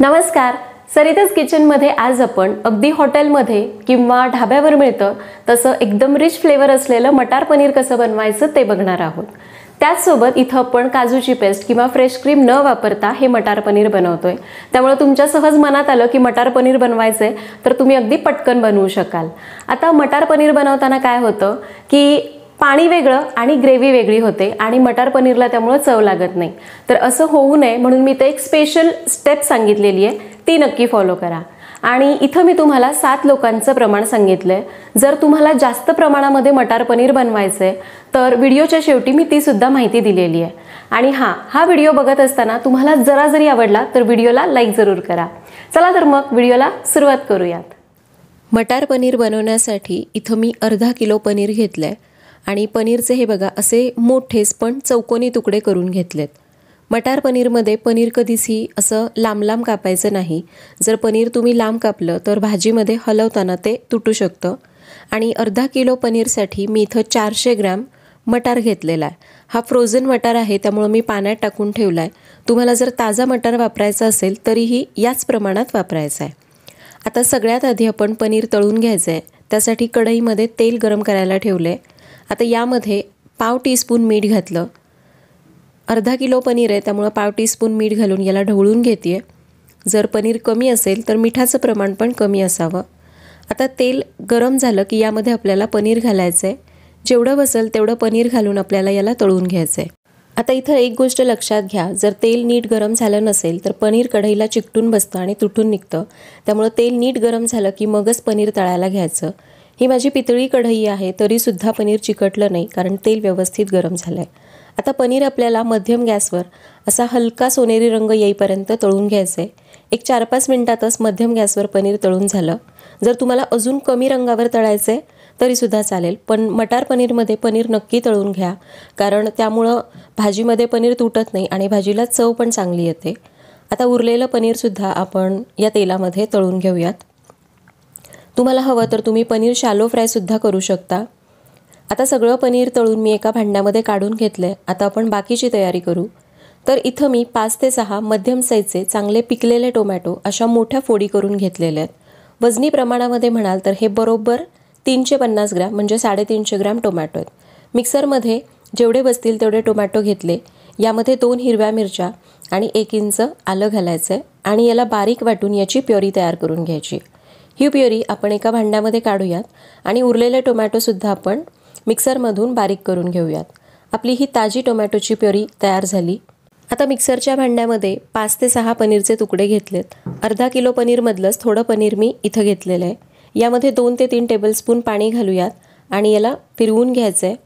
नमस्कार सरिताज किचनमध्ये आज आपण अगदी हॉटेलमध्ये किंवा ढाब्यावर मिळतं तसं एकदम रिच फ्लेवर असलेलं मटार पनीर कसं बनवायचं ते बघणार आहोत त्याचसोबत इथं आपण काजूची पेस्ट किंवा फ्रेश क्रीम न वापरता हे मटार पनीर बनवतोय त्यामुळे तुमच्या सहज मनात आलं की मटार पनीर बनवायचं आहे तर तुम्ही अगदी पटकन बनवू शकाल आता मटार पनीर बनवताना काय होतं की पाणी वेगळं आणि ग्रेव्ही वेगळी होते आणि मटार पनीरला त्यामुळं चव लागत नाही तर असं होऊ नये म्हणून मी ते एक स्पेशल स्टेप सांगितलेली आहे ती नक्की फॉलो करा आणि इथं मी तुम्हाला सात लोकांचं प्रमाण सांगितलं आहे जर तुम्हाला जास्त प्रमाणामध्ये मटार पनीर बनवायचं आहे तर व्हिडिओच्या शेवटी मी तीसुद्धा माहिती दिलेली आहे आणि हां हा व्हिडिओ बघत असताना तुम्हाला जरा जरी आवडला तर व्हिडिओला लाईक जरूर करा चला तर मग व्हिडिओला सुरुवात करूयात मटार पनीर बनवण्यासाठी इथं मी अर्धा किलो पनीर घेतलं आहे आणि पनीरचे हे बघा असे मोठेच पण चौकोनी तुकडे करून घेतलेत मटार पनीरमध्ये पनीर कधीचही असं लांब लांब कापायचं नाही जर पनीर तुम्ही लांब कापलं तर भाजीमध्ये हलवताना ते तुटू शकतं आणि अर्धा किलो पनीरसाठी मी इथं चारशे ग्रॅम मटार घेतलेला आहे हा फ्रोझन मटार आहे त्यामुळं मी पाण्यात टाकून ठेवला आहे तुम्हाला जर ताजा मटार वापरायचा असेल तरीही याच प्रमाणात वापरायचा आहे आता सगळ्यात आधी आपण पनीर तळून घ्यायचं आहे त्यासाठी कढईमध्ये तेल गरम करायला ठेवलं आहे आता यामध्ये पाव टीस्पून मीठ घातलं अर्धा किलो पनीर आहे त्यामुळं पाव टीस्पून मीठ घालून याला ढवळून घेते आहे जर पनीर कमी असेल तर मिठाचं प्रमाण पण कमी असावं आता तेल गरम झालं की यामध्ये आपल्याला पनीर घालायचं आहे जेवढं बसेल तेवढं पनीर घालून आपल्याला याला तळून घ्यायचं आहे आता इथं एक गोष्ट लक्षात घ्या जर तेल नीट गरम झालं नसेल तर पनीर कढईला चिकटून बसतं आणि तुटून निघतं त्यामुळं तेल नीट गरम झालं की मगच पनीर तळायला घ्यायचं ही माझी पितळी कढई आहे तरीसुद्धा पनीर चिकटलं नाही कारण तेल व्यवस्थित गरम झालं आहे आता पनीर आपल्याला मध्यम गॅसवर असा हलका सोनेरी रंग येईपर्यंत तळून घ्यायचं आहे एक चार पाच मिनटातच मध्यम गॅसवर पनीर तळून झालं जर तुम्हाला अजून कमी रंगावर तळायचं आहे तरीसुद्धा चालेल पण मटार पनीरमध्ये पनीर नक्की तळून घ्या कारण त्यामुळं भाजीमध्ये पनीर तुटत नाही आणि भाजीला चव पण चांगली येते आता उरलेलं पनीरसुद्धा आपण या तेलामध्ये तळून घेऊयात तुम्हाला हवं तर तुम्ही पनीर शालो फ्रायसुद्धा करू शकता आता सगळं पनीर तळून मी एका भांड्यामध्ये काढून घेतलं आहे आता आपण बाकीची तयारी करू तर इथं मी पाच ते सहा मध्यम साईजचे चांगले पिकलेले टोमॅटो अशा मोठ्या फोडी करून घेतलेले आहेत वजनी प्रमाणामध्ये म्हणाल तर हे बरोबर तीनशे पन्नास ग्रॅम म्हणजे साडेतीनशे ग्रॅम टोमॅटो आहेत मिक्सरमध्ये जेवढे बसतील तेवढे टोमॅटो घेतले यामध्ये दोन हिरव्या मिरच्या आणि एक इंच आलं घालायचं आहे आणि याला बारीक वाटून याची प्युरी तयार करून घ्यायची ही प्युरी आपण एका भांड्यामध्ये काढूयात आणि उरलेले टोमॅटोसुद्धा आपण मिक्सरमधून बारीक करून घेऊयात आपली ही ताजी टोमॅटोची प्युरी तयार झाली आता मिक्सरच्या भांड्यामध्ये पाच ते सहा पनीरचे तुकडे घेतलेत अर्धा किलो पनीरमधलंच थोडं पनीर मी इथं घेतलेलं आहे यामध्ये दोन ते तीन टेबलस्पून पाणी घालूयात आणि याला फिरवून घ्यायचं आहे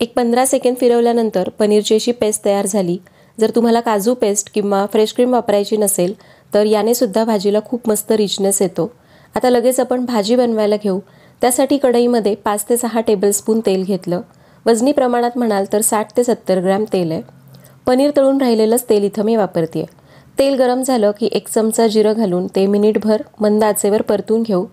एक पंधरा सेकंड फिरवल्यानंतर पनीरची अशी पेस्ट तयार झाली जर तुम्हाला काजू पेस्ट किंवा फ्रेश क्रीम वापरायची नसेल तर याने सुद्धा भाजीला खूप मस्त रिचनेस येतो आता लगेच आपण भाजी बनवायला घेऊ त्यासाठी कढईमध्ये पाच ते सहा टेबलस्पून तेल घेतलं वजनी प्रमाणात म्हणाल तर साठ ते सत्तर ग्रॅम तेल आहे पनीर तळून राहिलेलंच तेल इथं मी वापरते तेल गरम झालं की एक चमचा जिरं घालून ते मिनिटभर मंद आचेवर परतून घेऊ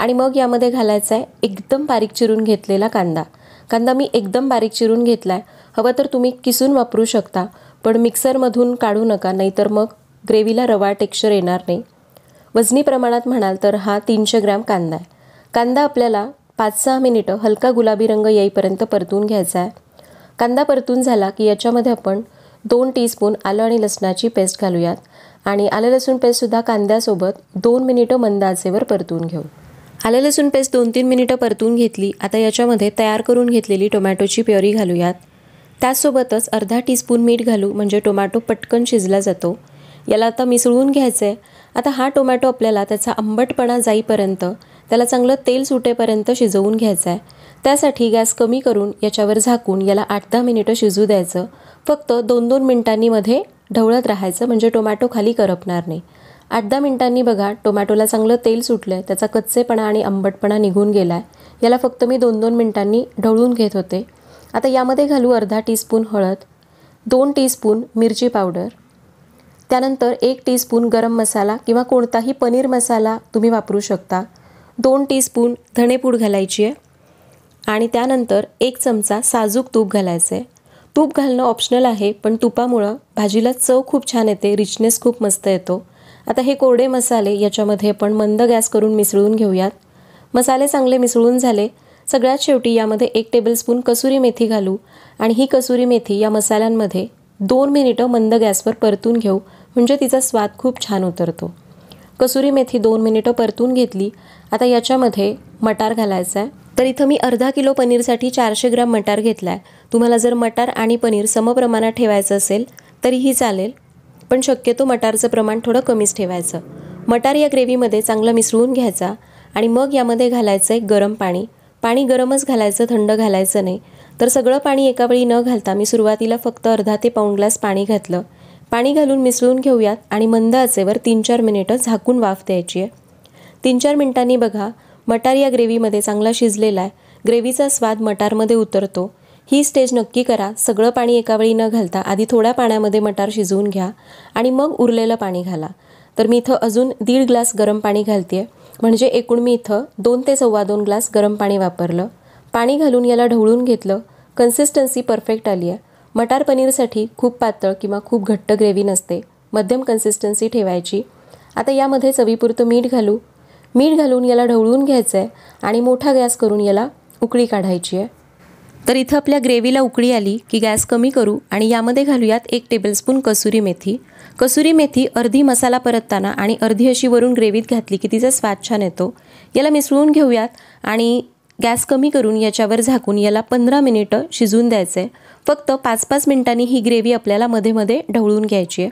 आणि मग यामध्ये घालायचा आहे एकदम बारीक चिरून घेतलेला कांदा कांदा मी एकदम बारीक चिरून घेतला आहे हवं तर तुम्ही किसून वापरू शकता पण मिक्सरमधून काढू नका नाहीतर मग ग्रेव्हीला रवा टेक्स्चर येणार नाही वजनी प्रमाणात म्हणाल तर हा तीनशे ग्रॅम कांदा आहे कांदा आपल्याला पाच सहा मिनिटं हलका गुलाबी रंग येईपर्यंत परतून घ्यायचा आहे कांदा परतून झाला की याच्यामध्ये आपण दोन टीस्पून आलं आणि लसणाची पेस्ट घालूयात आणि आलं लसूण पेस्टसुद्धा कांद्यासोबत दोन मिनिटं मंद आचेवर परतून घेऊ आलं लसूण पेस्ट दोन तीन मिनिटं परतून घेतली आता याच्यामध्ये तयार करून घेतलेली टोमॅटोची प्युरी घालूयात त्यासोबतच अर्धा टीस्पून मीठ घालू म्हणजे टोमॅटो पटकन शिजला जातो याला आता मिसळून घ्यायचं आहे आता हा टोमॅटो आपल्याला त्याचा आंबटपणा जाईपर्यंत त्याला चांगलं तेल सुटेपर्यंत शिजवून घ्यायचं आहे त्यासाठी गॅस कमी करून याच्यावर झाकून याला आठ दहा मिनिटं शिजू द्यायचं फक्त दोन दोन मध्ये ढवळत राहायचं म्हणजे टोमॅटो खाली करपणार नाही आठ दहा मिनिटांनी बघा टोमॅटोला चांगलं तेल सुटलं आहे त्याचा कच्चेपणा आणि आंबटपणा निघून गेला आहे याला फक्त मी दोन दोन मिनिटांनी ढवळून घेत होते आता यामध्ये घालू अर्धा टीस्पून हळद दोन टीस्पून मिरची पावडर त्यानंतर एक टीस्पून गरम मसाला किंवा कोणताही पनीर मसाला तुम्ही वापरू शकता दोन टीस्पून धणेपूड घालायची आहे आणि त्यानंतर एक चमचा साजूक तूप घालायचं आहे तूप घालणं ऑप्शनल आहे पण तुपामुळं भाजीला चव खूप छान येते रिचनेस खूप मस्त येतो आता हे कोरडे मसाले याच्यामध्ये आपण मंद गॅस करून मिसळून घेऊयात मसाले चांगले मिसळून झाले सगळ्यात शेवटी यामध्ये एक टेबलस्पून कसुरी मेथी घालू आणि ही कसुरी मेथी या मसाल्यांमध्ये दोन मिनिटं मंद गॅसवर परतून घेऊ म्हणजे तिचा स्वाद खूप छान उतरतो कसुरी मेथी दोन मिनिटं परतून घेतली आता याच्यामध्ये मटार घालायचा आहे तर इथं मी अर्धा किलो पनीरसाठी चारशे ग्रॅम मटार घेतला आहे तुम्हाला जर मटार आणि पनीर समप्रमाणात ठेवायचं असेल तरीही चालेल पण शक्यतो मटारचं प्रमाण थोडं कमीच ठेवायचं मटार या ग्रेव्हीमध्ये चांगलं मिसळून घ्यायचा आणि मग यामध्ये घालायचं आहे गरम पाणी पाणी गरमच घालायचं थंड घालायचं नाही तर सगळं पाणी एकावेळी न घालता मी सुरुवातीला फक्त अर्धा ते पाऊण ग्लास पाणी घातलं पाणी घालून मिसळून घेऊयात आणि मंद आचेवर तीन चार मिनिटं झाकून वाफ द्यायची आहे तीन चार मिनिटांनी बघा मटार या ग्रेव्हीमध्ये चांगला शिजलेला आहे ग्रेव्हीचा स्वाद मटारमध्ये उतरतो ही स्टेज नक्की करा सगळं पाणी एकावेळी न घालता आधी थोड्या पाण्यामध्ये मटार शिजवून घ्या आणि मग उरलेलं पाणी घाला तर मी इथं अजून दीड ग्लास गरम पाणी घालते आहे म्हणजे एकूण मी इथं दोन ते सव्वा दोन ग्लास गरम पाणी वापरलं पाणी घालून याला ढवळून घेतलं कन्सिस्टन्सी परफेक्ट आली आहे मटार पनीरसाठी खूप पातळ किंवा खूप घट्ट ग्रेव्ही नसते मध्यम कन्सिस्टन्सी ठेवायची आता यामध्ये चवीपुरतं मीठ घालू मीठ घालून याला ढवळून घ्यायचं आहे आणि मोठा गॅस करून याला उकळी काढायची आहे तर इथं आपल्या ग्रेव्हीला उकळी आली की गॅस कमी करू आणि यामध्ये घालूयात एक टेबलस्पून कसुरी मेथी कसुरी मेथी अर्धी मसाला परतताना आणि अर्धी अशी वरून ग्रेव्हीत घातली की तिचा स्वाद छान येतो याला मिसळून घेऊयात आणि गॅस कमी करून याच्यावर झाकून याला पंधरा मिनिटं शिजून द्यायचं आहे फक्त पाच पाच मिनिटांनी ही ग्रेव्ही आपल्याला मध्ये मध्ये ढवळून घ्यायची आहे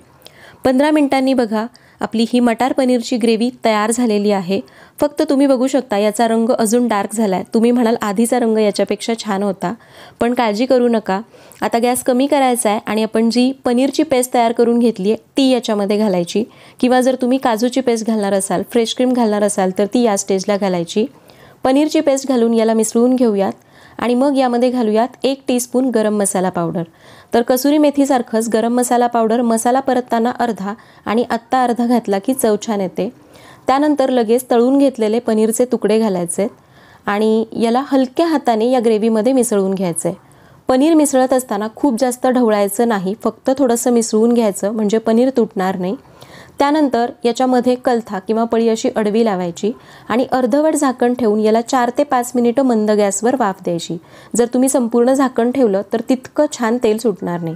पंधरा मिनिटांनी बघा आपली ही मटार पनीरची ग्रेव्ही तयार झालेली आहे फक्त तुम्ही बघू शकता याचा रंग अजून डार्क झाला आहे तुम्ही म्हणाल आधीचा रंग याच्यापेक्षा छान होता पण काळजी करू नका आता गॅस कमी करायचा आहे आणि आपण जी पनीरची पेस्ट तयार करून घेतली आहे ती याच्यामध्ये घालायची किंवा जर तुम्ही काजूची पेस्ट घालणार असाल फ्रेश क्रीम घालणार असाल तर ती या स्टेजला घालायची पनीरची पेस्ट घालून याला मिसळून घेऊयात आणि मग यामध्ये घालूयात एक टीस्पून गरम मसाला पावडर तर कसुरी मेथीसारखंच गरम मसाला पावडर मसाला परतताना अर्धा आणि आत्ता अर्धा घातला की चव छान येते त्यानंतर लगेच तळून घेतलेले पनीरचे तुकडे घालायचे आणि याला हलक्या हाताने या ग्रेव्हीमध्ये मिसळून घ्यायचं आहे पनीर मिसळत असताना खूप जास्त ढवळायचं नाही फक्त थोडंसं मिसळून घ्यायचं म्हणजे पनीर तुटणार नाही त्यानंतर याच्यामध्ये कलथा किंवा पळी अशी अडवी लावायची आणि अर्धवट झाकण ठेवून याला चार ते पाच मिनिटं मंद गॅसवर वाफ द्यायची जर तुम्ही संपूर्ण झाकण ठेवलं तर तितकं छान तेल सुटणार नाही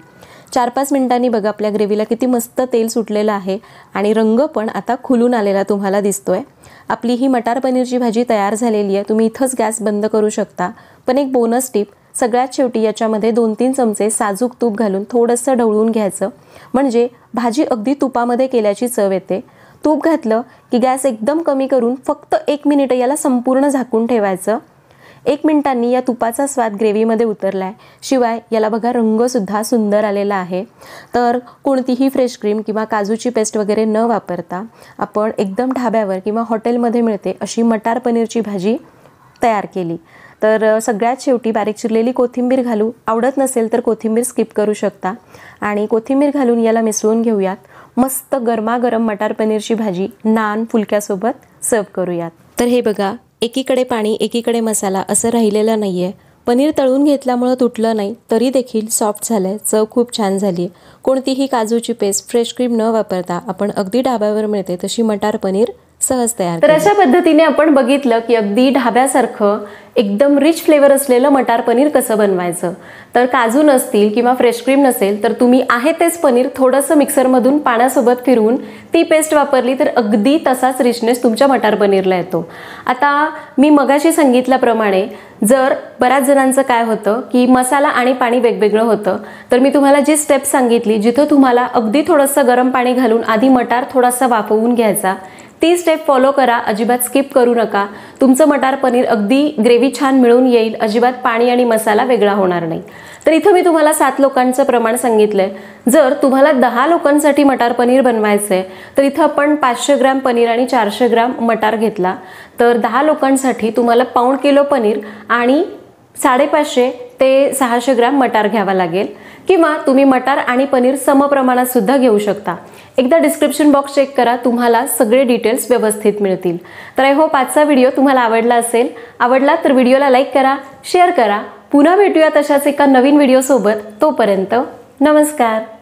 चार पाच मिनिटांनी बघा आपल्या ग्रेव्हीला किती मस्त तेल सुटलेलं आहे आणि रंग पण आता खुलून आलेला तुम्हाला दिसतोय आपली ही मटार पनीरची भाजी तयार झालेली आहे तुम्ही इथंच गॅस बंद करू शकता पण एक बोनस टिप सगळ्यात शेवटी याच्यामध्ये दोन तीन चमचे साजूक तूप घालून थोडंसं ढवळून घ्यायचं म्हणजे भाजी अगदी तुपामध्ये केल्याची चव येते तूप घातलं की गॅस एकदम कमी करून फक्त एक मिनिट याला संपूर्ण झाकून ठेवायचं एक मिनिटांनी या तुपाचा स्वाद ग्रेव्हीमध्ये उतरला आहे शिवाय याला बघा रंगसुद्धा सुंदर आलेला आहे तर कोणतीही फ्रेश क्रीम किंवा काजूची पेस्ट वगैरे न वापरता आपण एकदम ढाब्यावर किंवा हॉटेलमध्ये मिळते अशी मटार पनीरची भाजी तयार केली तर सगळ्यात शेवटी बारीक चिरलेली कोथिंबीर घालू आवडत नसेल तर कोथिंबीर स्किप करू शकता आणि कोथिंबीर घालून याला मिसळून घेऊयात मस्त गरमागरम मटार पनीरची भाजी नान फुलक्यासोबत सर्व करूयात तर हे बघा एकीकडे पाणी एकीकडे मसाला असं राहिलेलं नाही आहे पनीर तळून घेतल्यामुळं तुटलं नाही तरी देखील सॉफ्ट झालं आहे चव खूप छान झाली आहे कोणतीही काजूची पेस्ट फ्रेश क्रीम न वापरता आपण अगदी डाब्यावर मिळते तशी मटार पनीर सहज तयार तर अशा पद्धतीने आपण बघितलं की अगदी ढाब्यासारखं एकदम रिच फ्लेवर असलेलं मटार पनीर कसं बनवायचं तर काजू नसतील किंवा फ्रेश क्रीम नसेल तर तुम्ही आहे तेच पनीर थोडंसं मिक्सरमधून पाण्यासोबत फिरवून ती पेस्ट वापरली तर अगदी तसाच रिचनेस तुमच्या मटार पनीरला येतो आता मी मगाशी सांगितल्याप्रमाणे जर बऱ्याच जणांचं काय होतं की मसाला आणि पाणी वेगवेगळं होतं तर मी तुम्हाला जी स्टेप सांगितली जिथं तुम्हाला अगदी थोडंसं गरम पाणी घालून आधी मटार थोडासा वापवून घ्यायचा ती स्टेप फॉलो करा अजिबात स्किप करू नका तुमचं मटार पनीर अगदी ग्रेव्ही छान मिळून येईल अजिबात पाणी आणि मसाला वेगळा होणार नाही तर इथं मी तुम्हाला सात लोकांचं प्रमाण सांगितलं आहे जर तुम्हाला दहा लोकांसाठी मटार पनीर बनवायचं आहे तर इथं आपण पाचशे ग्रॅम पनीर आणि चारशे ग्रॅम मटार घेतला तर दहा लोकांसाठी तुम्हाला पाऊण किलो पनीर आणि साडेपाचशे ते सहाशे ग्रॅम मटार घ्यावा लागेल किंवा तुम्ही मटार आणि पनीर समप्रमाणात सुद्धा घेऊ शकता एकदा डिस्क्रिप्शन बॉक्स चेक करा तुम्हाला सगळे डिटेल्स व्यवस्थित मिळतील तर आय होप आजचा व्हिडिओ तुम्हाला आवडला असेल आवडला तर व्हिडिओला लाईक करा शेअर करा पुन्हा भेटूया तशाच एका नवीन व्हिडिओसोबत तोपर्यंत नमस्कार